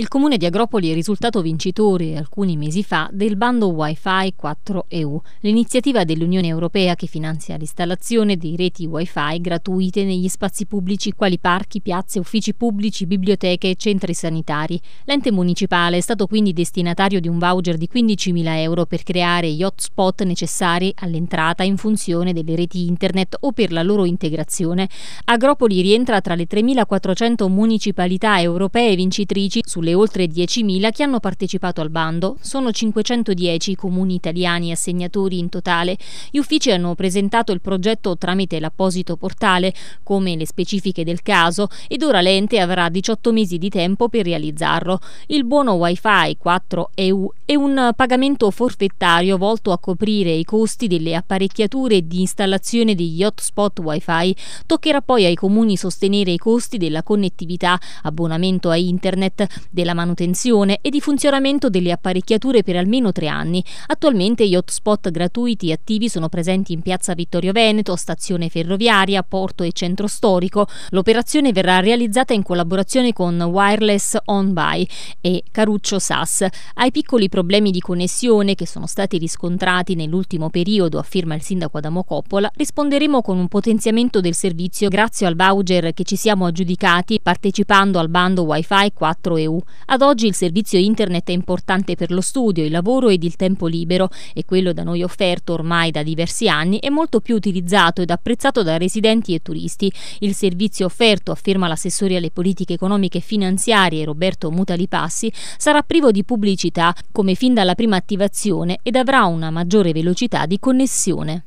Il comune di Agropoli è risultato vincitore alcuni mesi fa del bando Wi-Fi 4EU, l'iniziativa dell'Unione Europea che finanzia l'installazione di reti Wi-Fi gratuite negli spazi pubblici quali parchi, piazze, uffici pubblici, biblioteche e centri sanitari. L'ente municipale è stato quindi destinatario di un voucher di 15.000 euro per creare gli hotspot necessari all'entrata in funzione delle reti internet o per la loro integrazione. Agropoli rientra tra le 3.400 municipalità europee vincitrici sulle le oltre 10.000 che hanno partecipato al bando, sono 510 i comuni italiani assegnatori in totale. Gli uffici hanno presentato il progetto tramite l'apposito portale, come le specifiche del caso, ed ora l'ente avrà 18 mesi di tempo per realizzarlo. Il buono Wi-Fi 4 EU è un pagamento forfettario volto a coprire i costi delle apparecchiature di installazione degli hotspot Wi-Fi. Toccherà poi ai comuni sostenere i costi della connettività, abbonamento a internet della manutenzione e di funzionamento delle apparecchiature per almeno tre anni. Attualmente gli hotspot gratuiti e attivi sono presenti in Piazza Vittorio Veneto, Stazione Ferroviaria, Porto e Centro Storico. L'operazione verrà realizzata in collaborazione con Wireless On By e Caruccio SAS. Ai piccoli problemi di connessione che sono stati riscontrati nell'ultimo periodo, afferma il sindaco Adamo Coppola, risponderemo con un potenziamento del servizio grazie al voucher che ci siamo aggiudicati partecipando al bando Wi-Fi 4 e 1 ad oggi il servizio internet è importante per lo studio, il lavoro ed il tempo libero e quello da noi offerto ormai da diversi anni è molto più utilizzato ed apprezzato da residenti e turisti. Il servizio offerto, afferma l'assessore alle politiche economiche e finanziarie Roberto Mutalipassi, sarà privo di pubblicità come fin dalla prima attivazione ed avrà una maggiore velocità di connessione.